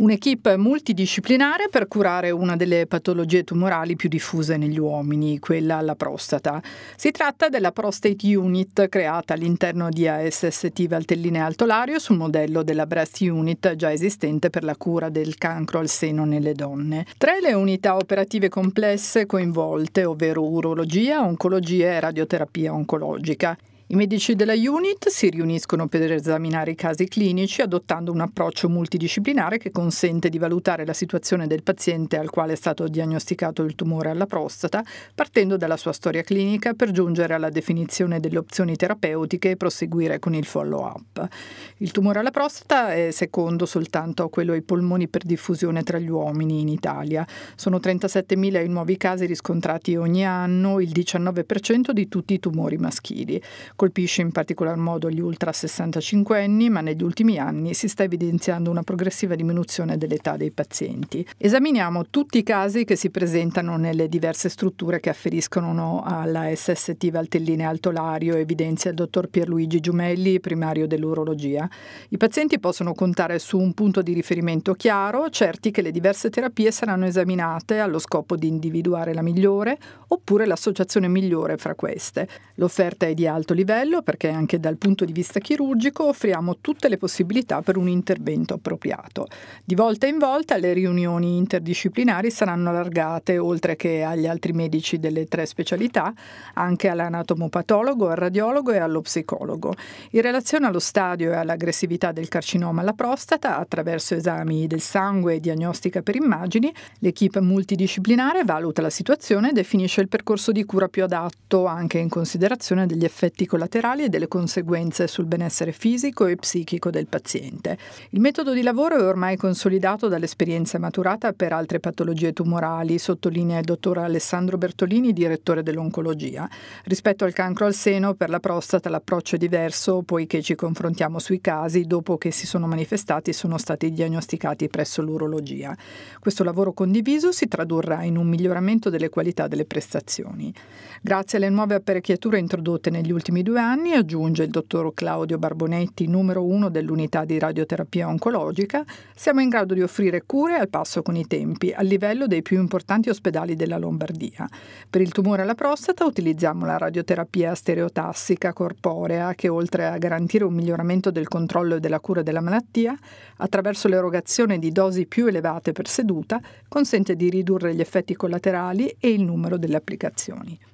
un'equipe multidisciplinare per curare una delle patologie tumorali più diffuse negli uomini, quella alla prostata. Si tratta della Prostate Unit creata all'interno di ASST Valtelline Altolario sul modello della Breast Unit già esistente per la cura del cancro al seno nelle donne. Tre le unità operative complesse coinvolte, ovvero urologia, oncologia e radioterapia oncologica, i medici della unit si riuniscono per esaminare i casi clinici adottando un approccio multidisciplinare che consente di valutare la situazione del paziente al quale è stato diagnosticato il tumore alla prostata, partendo dalla sua storia clinica per giungere alla definizione delle opzioni terapeutiche e proseguire con il follow-up. Il tumore alla prostata è secondo soltanto a quello ai polmoni per diffusione tra gli uomini in Italia. Sono 37.000 i nuovi casi riscontrati ogni anno, il 19% di tutti i tumori maschili. Colpisce in particolar modo gli ultra 65 anni, ma negli ultimi anni si sta evidenziando una progressiva diminuzione dell'età dei pazienti. Esaminiamo tutti i casi che si presentano nelle diverse strutture che afferiscono alla SST Valtelline Altolario, evidenzia il dottor Pierluigi Giumelli, primario dell'urologia. I pazienti possono contare su un punto di riferimento chiaro, certi che le diverse terapie saranno esaminate allo scopo di individuare la migliore oppure l'associazione migliore fra queste. L'offerta è di alto livello livello perché anche dal punto di vista chirurgico offriamo tutte le possibilità per un intervento appropriato. Di volta in volta le riunioni interdisciplinari saranno allargate, oltre che agli altri medici delle tre specialità, anche all'anatomopatologo, al radiologo e allo psicologo. In relazione allo stadio e all'aggressività del carcinoma alla prostata, attraverso esami del sangue e diagnostica per immagini, l'equipe multidisciplinare valuta la situazione e definisce il percorso di cura più adatto anche in considerazione degli effetti collaterali collaterali e delle conseguenze sul benessere fisico e psichico del paziente. Il metodo di lavoro è ormai consolidato dall'esperienza maturata per altre patologie tumorali, sottolinea il dottor Alessandro Bertolini, direttore dell'oncologia. Rispetto al cancro al seno, per la prostata l'approccio è diverso, poiché ci confrontiamo sui casi dopo che si sono manifestati e sono stati diagnosticati presso l'urologia. Questo lavoro condiviso si tradurrà in un miglioramento delle qualità delle prestazioni. Grazie alle nuove apparecchiature introdotte negli ultimi due 32 anni, aggiunge il dottor Claudio Barbonetti, numero uno dell'unità di radioterapia oncologica, siamo in grado di offrire cure al passo con i tempi, a livello dei più importanti ospedali della Lombardia. Per il tumore alla prostata utilizziamo la radioterapia stereotassica corporea che oltre a garantire un miglioramento del controllo e della cura della malattia, attraverso l'erogazione di dosi più elevate per seduta, consente di ridurre gli effetti collaterali e il numero delle applicazioni.